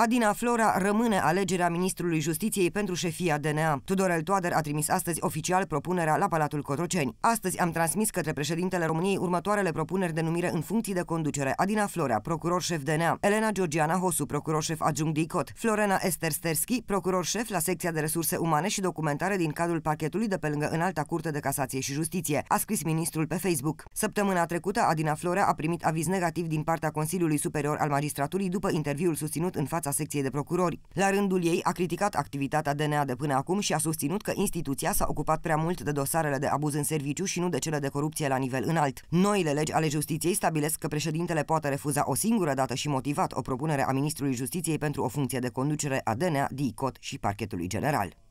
Adina Flora rămâne alegerea ministrului justiției pentru șefia DNA. Tudorel Toader a trimis astăzi oficial propunerea la Palatul Cotroceni. Astăzi am transmis către președintele României următoarele propuneri de numire în funcții de conducere. Adina Flora, procuror șef DNA, Elena Georgiana Hosu, procuror șef adjunct DICOT, Florena Ester Sterski, procuror șef la secția de resurse umane și documentare din cadrul pachetului de pe lângă Înalta Curte de Casație și Justiție, a scris ministrul pe Facebook. Săptămâna trecută, Adina Flora a primit aviz negativ din partea Consiliului Superior al Magistraturii după interviul susținut în fața fața secției de procurori. La rândul ei a criticat activitatea DNA de până acum și a susținut că instituția s-a ocupat prea mult de dosarele de abuz în serviciu și nu de cele de corupție la nivel înalt. Noile legi ale justiției stabilesc că președintele poate refuza o singură dată și motivat o propunere a ministrului justiției pentru o funcție de conducere a DNA, DICOT și parchetului general.